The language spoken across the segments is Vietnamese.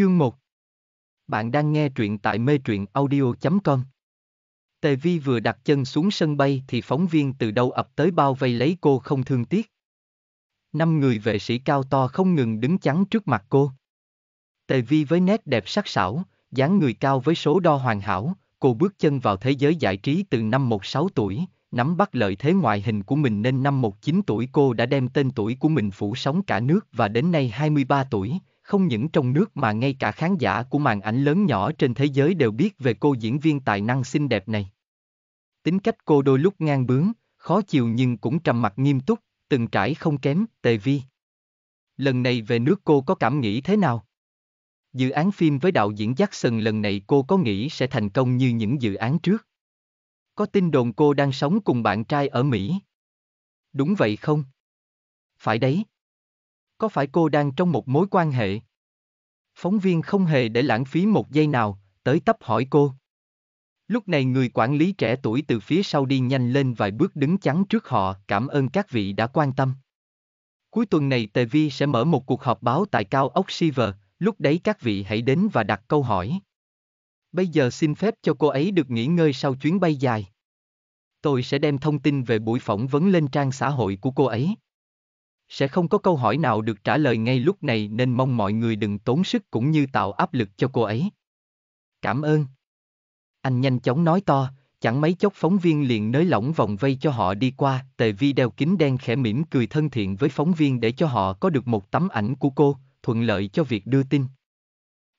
Chương 1 Bạn đang nghe truyện tại mê truyện audio.com Tề Vi vừa đặt chân xuống sân bay thì phóng viên từ đâu ập tới bao vây lấy cô không thương tiếc. Năm người vệ sĩ cao to không ngừng đứng chắn trước mặt cô. Tề Vi với nét đẹp sắc sảo, dáng người cao với số đo hoàn hảo, cô bước chân vào thế giới giải trí từ năm 16 tuổi, nắm bắt lợi thế ngoại hình của mình nên năm 19 tuổi cô đã đem tên tuổi của mình phủ sóng cả nước và đến nay 23 tuổi, không những trong nước mà ngay cả khán giả của màn ảnh lớn nhỏ trên thế giới đều biết về cô diễn viên tài năng xinh đẹp này. Tính cách cô đôi lúc ngang bướng, khó chịu nhưng cũng trầm mặc nghiêm túc, từng trải không kém, tề vi. Lần này về nước cô có cảm nghĩ thế nào? Dự án phim với đạo diễn Jackson lần này cô có nghĩ sẽ thành công như những dự án trước? Có tin đồn cô đang sống cùng bạn trai ở Mỹ? Đúng vậy không? Phải đấy có phải cô đang trong một mối quan hệ? Phóng viên không hề để lãng phí một giây nào, tới tấp hỏi cô. Lúc này người quản lý trẻ tuổi từ phía sau đi nhanh lên vài bước đứng chắn trước họ, cảm ơn các vị đã quan tâm. Cuối tuần này Tề Vi sẽ mở một cuộc họp báo tại cao ốc Silver, lúc đấy các vị hãy đến và đặt câu hỏi. Bây giờ xin phép cho cô ấy được nghỉ ngơi sau chuyến bay dài. Tôi sẽ đem thông tin về buổi phỏng vấn lên trang xã hội của cô ấy sẽ không có câu hỏi nào được trả lời ngay lúc này nên mong mọi người đừng tốn sức cũng như tạo áp lực cho cô ấy. Cảm ơn. Anh nhanh chóng nói to, chẳng mấy chốc phóng viên liền nới lỏng vòng vây cho họ đi qua, tề vi đeo kính đen khẽ mỉm cười thân thiện với phóng viên để cho họ có được một tấm ảnh của cô, thuận lợi cho việc đưa tin.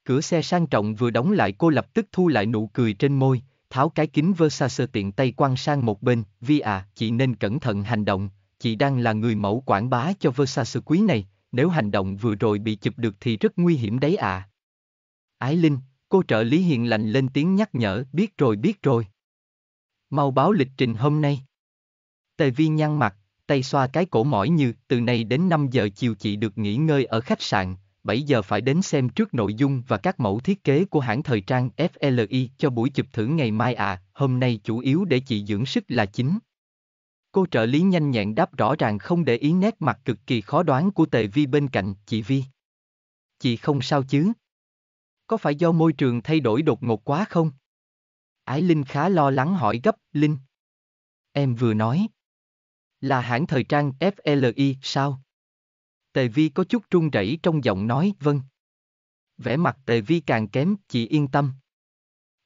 Cửa xe sang trọng vừa đóng lại cô lập tức thu lại nụ cười trên môi, tháo cái kính Versace tiện tay quăng sang một bên, vi à, chị nên cẩn thận hành động, chị đang là người mẫu quảng bá cho Versace quý này, nếu hành động vừa rồi bị chụp được thì rất nguy hiểm đấy ạ. À. Ái Linh, cô trợ lý hiền lành lên tiếng nhắc nhở, biết rồi biết rồi. Mau báo lịch trình hôm nay. Tề vi nhăn mặt, tay xoa cái cổ mỏi như từ nay đến 5 giờ chiều chị được nghỉ ngơi ở khách sạn, 7 giờ phải đến xem trước nội dung và các mẫu thiết kế của hãng thời trang FLI cho buổi chụp thử ngày mai à, hôm nay chủ yếu để chị dưỡng sức là chính. Cô trợ lý nhanh nhẹn đáp rõ ràng không để ý nét mặt cực kỳ khó đoán của Tề Vi bên cạnh, chị Vi. Chị không sao chứ? Có phải do môi trường thay đổi đột ngột quá không? Ái Linh khá lo lắng hỏi gấp, Linh. Em vừa nói. Là hãng thời trang FLI sao? Tề Vi có chút trung rẩy trong giọng nói, vâng. Vẻ mặt Tề Vi càng kém, chị yên tâm.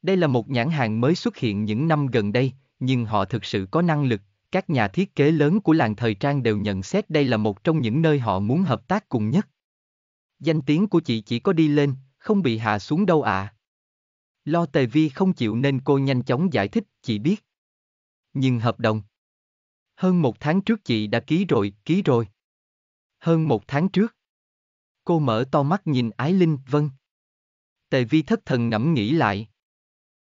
Đây là một nhãn hàng mới xuất hiện những năm gần đây, nhưng họ thực sự có năng lực, các nhà thiết kế lớn của làng thời trang đều nhận xét đây là một trong những nơi họ muốn hợp tác cùng nhất. Danh tiếng của chị chỉ có đi lên, không bị hạ xuống đâu ạ. À. Lo Tề Vi không chịu nên cô nhanh chóng giải thích, chị biết. Nhưng hợp đồng. Hơn một tháng trước chị đã ký rồi, ký rồi. Hơn một tháng trước. Cô mở to mắt nhìn Ái Linh, vâng. Tề Vi thất thần ngẫm nghĩ lại.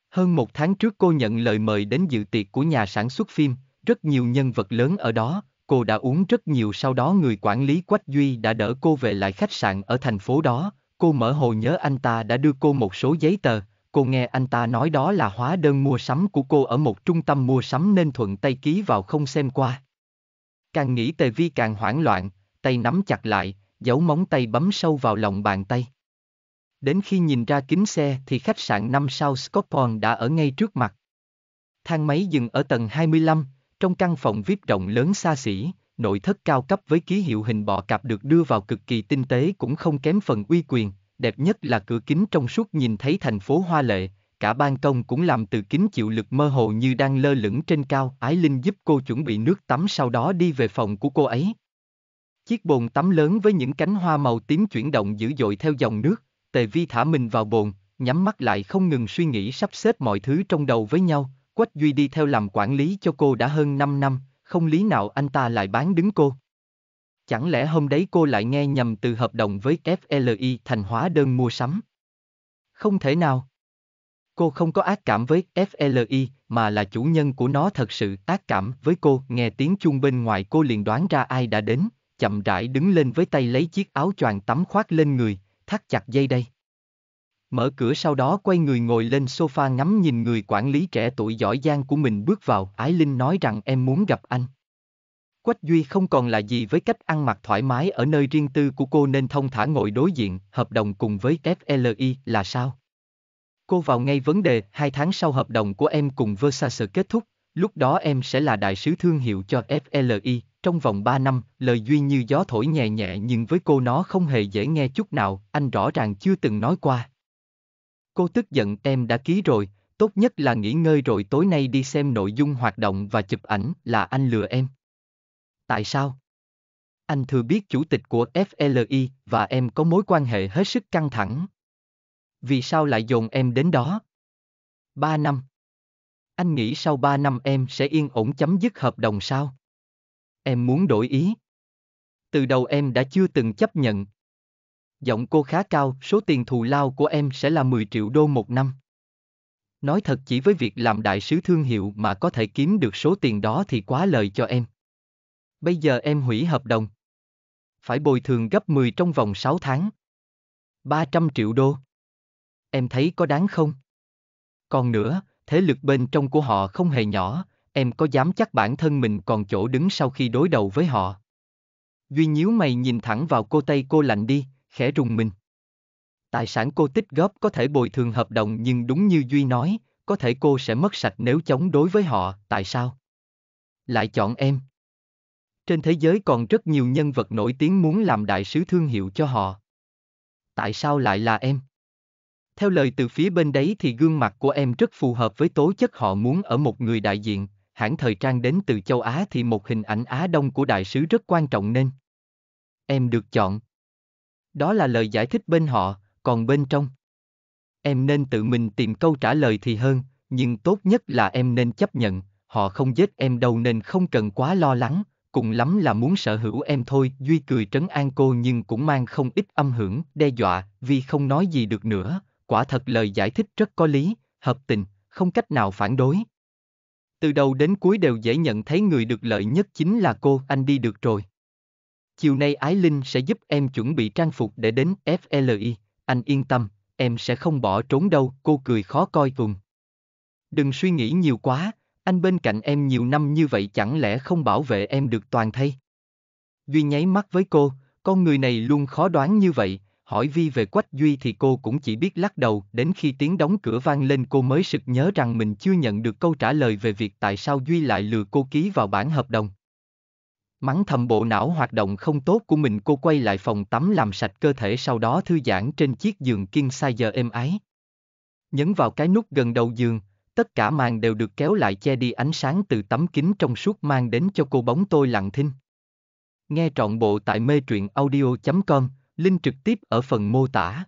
Hơn một tháng trước cô nhận lời mời đến dự tiệc của nhà sản xuất phim, rất nhiều nhân vật lớn ở đó, cô đã uống rất nhiều sau đó người quản lý Quách Duy đã đỡ cô về lại khách sạn ở thành phố đó, cô mở hồ nhớ anh ta đã đưa cô một số giấy tờ, cô nghe anh ta nói đó là hóa đơn mua sắm của cô ở một trung tâm mua sắm nên thuận tay ký vào không xem qua. Càng nghĩ Tề Vi càng hoảng loạn, tay nắm chặt lại, giấu móng tay bấm sâu vào lòng bàn tay. Đến khi nhìn ra kính xe thì khách sạn 5 sao Scotpon đã ở ngay trước mặt. Thang máy dừng ở tầng 25, trong căn phòng VIP rộng lớn xa xỉ, nội thất cao cấp với ký hiệu hình bò cạp được đưa vào cực kỳ tinh tế cũng không kém phần uy quyền, đẹp nhất là cửa kính trong suốt nhìn thấy thành phố hoa lệ, cả ban công cũng làm từ kính chịu lực mơ hồ như đang lơ lửng trên cao. Ái Linh giúp cô chuẩn bị nước tắm sau đó đi về phòng của cô ấy. Chiếc bồn tắm lớn với những cánh hoa màu tím chuyển động dữ dội theo dòng nước, Tề Vi thả mình vào bồn, nhắm mắt lại không ngừng suy nghĩ sắp xếp mọi thứ trong đầu với nhau, Quách Duy đi theo làm quản lý cho cô đã hơn 5 năm, không lý nào anh ta lại bán đứng cô. Chẳng lẽ hôm đấy cô lại nghe nhầm từ hợp đồng với FLI thành hóa đơn mua sắm? Không thể nào. Cô không có ác cảm với FLI mà là chủ nhân của nó thật sự ác cảm với cô. Nghe tiếng chuông bên ngoài cô liền đoán ra ai đã đến, chậm rãi đứng lên với tay lấy chiếc áo choàng tắm khoác lên người, thắt chặt dây đây mở cửa sau đó quay người ngồi lên sofa ngắm nhìn người quản lý trẻ tuổi giỏi giang của mình bước vào. Ái Linh nói rằng em muốn gặp anh. Quách Duy không còn là gì với cách ăn mặc thoải mái ở nơi riêng tư của cô nên thông thả ngồi đối diện, hợp đồng cùng với FLI là sao? Cô vào ngay vấn đề, hai tháng sau hợp đồng của em cùng Versace kết thúc, lúc đó em sẽ là đại sứ thương hiệu cho FLI, trong vòng 3 năm, lời Duy như gió thổi nhẹ nhẹ nhưng với cô nó không hề dễ nghe chút nào, anh rõ ràng chưa từng nói qua. Cô tức giận em đã ký rồi, tốt nhất là nghỉ ngơi rồi tối nay đi xem nội dung hoạt động và chụp ảnh là anh lừa em. Tại sao? Anh thừa biết chủ tịch của FLI và em có mối quan hệ hết sức căng thẳng. Vì sao lại dồn em đến đó? Ba năm. Anh nghĩ sau ba năm em sẽ yên ổn chấm dứt hợp đồng sao? Em muốn đổi ý. Từ đầu em đã chưa từng chấp nhận, giọng cô khá cao, số tiền thù lao của em sẽ là 10 triệu đô một năm. Nói thật chỉ với việc làm đại sứ thương hiệu mà có thể kiếm được số tiền đó thì quá lời cho em. Bây giờ em hủy hợp đồng. Phải bồi thường gấp 10 trong vòng 6 tháng. 300 triệu đô. Em thấy có đáng không? Còn nữa, thế lực bên trong của họ không hề nhỏ, em có dám chắc bản thân mình còn chỗ đứng sau khi đối đầu với họ. Duy nhíu mày nhìn thẳng vào cô tây cô lạnh đi, khẽ rùng mình. Tài sản cô tích góp có thể bồi thường hợp đồng nhưng đúng như Duy nói, có thể cô sẽ mất sạch nếu chống đối với họ, tại sao? Lại chọn em. Trên thế giới còn rất nhiều nhân vật nổi tiếng muốn làm đại sứ thương hiệu cho họ. Tại sao lại là em? Theo lời từ phía bên đấy thì gương mặt của em rất phù hợp với tố chất họ muốn ở một người đại diện, hãng thời trang đến từ châu Á thì một hình ảnh Á Đông của đại sứ rất quan trọng nên. Em được chọn. Đó là lời giải thích bên họ, còn bên trong. Em nên tự mình tìm câu trả lời thì hơn, nhưng tốt nhất là em nên chấp nhận, họ không giết em đâu nên không cần quá lo lắng, cùng lắm là muốn sở hữu em thôi. Duy cười trấn an cô nhưng cũng mang không ít âm hưởng, đe dọa, vì không nói gì được nữa. Quả thật lời giải thích rất có lý, hợp tình, không cách nào phản đối. Từ đầu đến cuối đều dễ nhận thấy người được lợi nhất chính là cô, anh đi được rồi. Chiều nay Ái Linh sẽ giúp em chuẩn bị trang phục để đến FLI, anh yên tâm, em sẽ không bỏ trốn đâu, cô cười khó coi cùng. Đừng suy nghĩ nhiều quá, anh bên cạnh em nhiều năm như vậy chẳng lẽ không bảo vệ em được toàn thay? Duy nháy mắt với cô, con người này luôn khó đoán như vậy, hỏi Vi về Quách Duy thì cô cũng chỉ biết lắc đầu, đến khi tiếng đóng cửa vang lên cô mới sực nhớ rằng mình chưa nhận được câu trả lời về việc tại sao Duy lại lừa cô ký vào bản hợp đồng. Mắng thầm bộ não hoạt động không tốt của mình cô quay lại phòng tắm làm sạch cơ thể sau đó thư giãn trên chiếc giường kiên size êm ái. Nhấn vào cái nút gần đầu giường, tất cả màn đều được kéo lại che đi ánh sáng từ tấm kính trong suốt mang đến cho cô bóng tôi lặng thinh. Nghe trọn bộ tại mê truyện audio.com, link trực tiếp ở phần mô tả.